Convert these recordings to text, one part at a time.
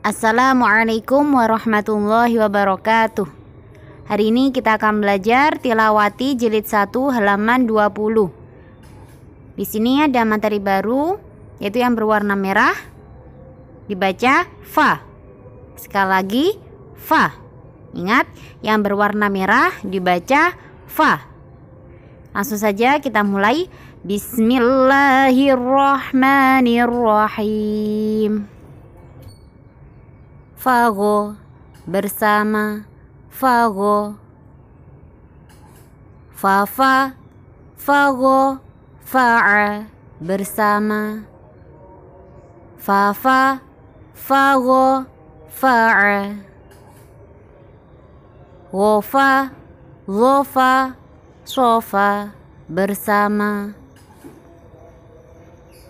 Assalamualaikum warahmatullahi wabarakatuh Hari ini kita akan belajar Tilawati jilid 1 halaman 20 Di sini ada materi baru yaitu yang berwarna merah Dibaca fa Sekali lagi fa Ingat yang berwarna merah dibaca fa Langsung saja kita mulai Bismillahirrahmanirrahim Fago bersama Fago Fafa Fago Fa'a bersama Fafa Fago Fa'a Wofa Lofa Sofa bersama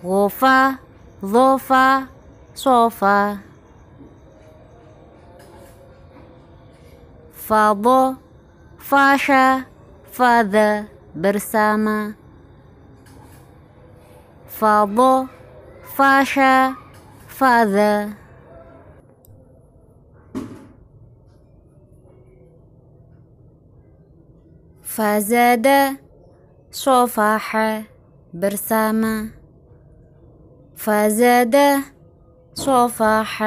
Wofa Lofa Sofa فاضو فاشا فاذا برسامة فاضو فاشا فاذا فازادة صفاح برسامة فازادة صفاح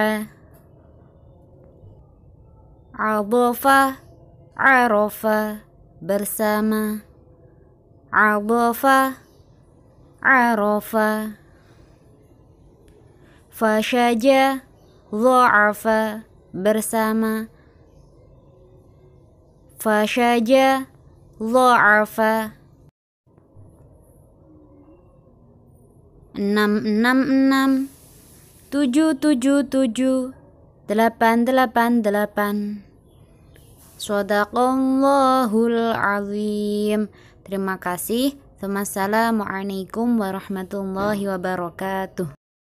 Adofa Arofa bersama Adofa Arafa Fashaja Dha'afa bersama Fashaja Dha'afa enam enam enam tujuh tujuh tujuh delapan Sadaqallahul azim. Terima kasih. Wassalamualaikum warahmatullahi wabarakatuh.